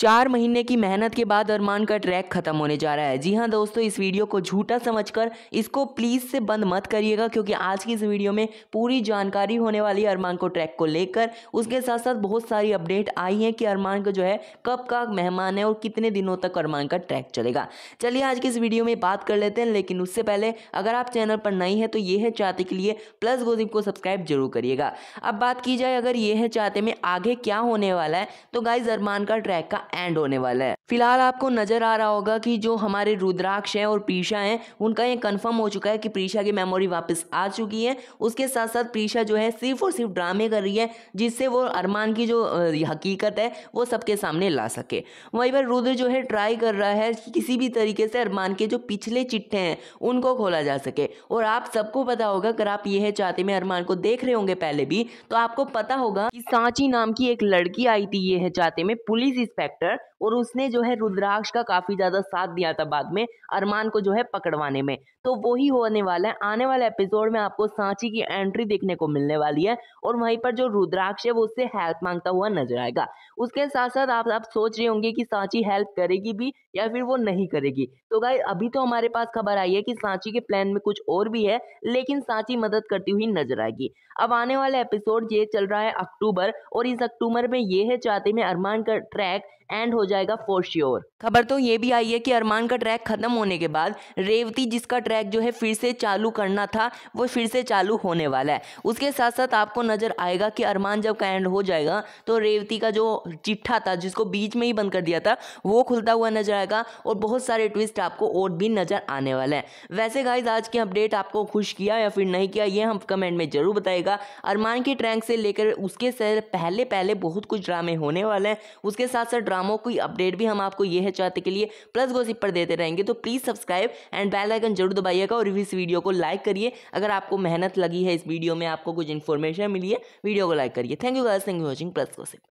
चार महीने की मेहनत के बाद अरमान का ट्रैक खत्म होने जा रहा है जी हाँ दोस्तों इस वीडियो को झूठा समझकर इसको प्लीज़ से बंद मत करिएगा क्योंकि आज की इस वीडियो में पूरी जानकारी होने वाली है अरमान को ट्रैक को लेकर उसके साथ साथ बहुत सारी अपडेट आई है कि अरमान का जो है कब का मेहमान है और कितने दिनों तक अरमान का ट्रैक चलेगा चलिए आज की इस वीडियो में बात कर लेते हैं लेकिन उससे पहले अगर आप चैनल पर नहीं है तो ये है चाहते के लिए प्लस गोदिप को सब्सक्राइब जरूर करिएगा अब बात की जाए अगर ये है चाहते में आगे क्या होने वाला है तो गाइज अरमान का ट्रैक का एंड होने वाला है फिलहाल आपको नजर आ रहा होगा कि जो हमारे रुद्राक्ष हैं और प्रीशा हैं उनका ये कंफर्म हो चुका है कि प्रीशा की मेमोरी वापस आ चुकी है उसके साथ साथ प्रीशा जो है सिर्फ और सिर्फ ड्रामे कर रही है जिससे वो अरमान की जो हकीकत है वो सबके सामने ला सके वहीं पर रुद्र जो है ट्राई कर रहा है कि किसी भी तरीके से अरमान के जो पिछले चिट्ठे हैं उनको खोला जा सके और आप सबको पता होगा अगर आप यह चाहते में अरमान को देख रहे होंगे पहले भी तो आपको पता होगा कि सांची नाम की एक लड़की आई थी यह चाहते में पुलिस इंस्पेक्टर एक्टर और उसने जो है रुद्राक्ष का काफ़ी ज़्यादा साथ दिया था बाद में अरमान को जो है पकड़वाने में तो वही होने वाला है आने वाले एपिसोड में आपको सांची की एंट्री देखने को मिलने वाली है और वहीं पर जो रुद्राक्ष है वो उससे हेल्प मांगता हुआ नजर आएगा उसके साथ साथ आप आप सोच रहे होंगे कि सांची हेल्प करेगी भी या फिर वो नहीं करेगी तो गाय अभी तो हमारे पास खबर आई है कि सांची के प्लान में कुछ और भी है लेकिन सांची मदद करती हुई नजर आएगी अब आने वाला एपिसोड ये चल रहा है अक्टूबर और इस अक्टूबर में ये है चाहते में अरमान का ट्रैक एंड हो जाएगा फॉर श्योर खबर तो ये भी आई है कि अरमान का ट्रैक खत्म होने के बाद रेवती जिसका ट्रैक जो है फिर से चालू करना था वो फिर से चालू होने वाला है उसके साथ साथ आपको नजर आएगा कि अरमान जब का एंड हो जाएगा तो रेवती का जो चिट्ठा था जिसको बीच में ही बंद कर दिया था वो खुलता हुआ नजर आएगा और बहुत सारे ट्विस्ट आपको और भी नजर आने वाले हैं वैसे गाइज आज की अपडेट आपको खुश किया या फिर नहीं किया ये हम कमेंट में जरूर बताएगा अरमान की ट्रैंक से लेकर उसके पहले पहले बहुत कुछ ड्रामे होने वाले हैं उसके साथ साथ कामों की अपडेट भी हम आपको ये है चाहते के लिए प्लस गोसिप पर देते रहेंगे तो please subscribe and bell icon जरूर दबाइएगा और इस वीडियो को लाइक करिए अगर आपको मेहनत लगी है इस वीडियो में आपको कुछ इन्फॉर्मेशन मिली है वीडियो को लाइक करिए thank you girls thank you watching plus gossip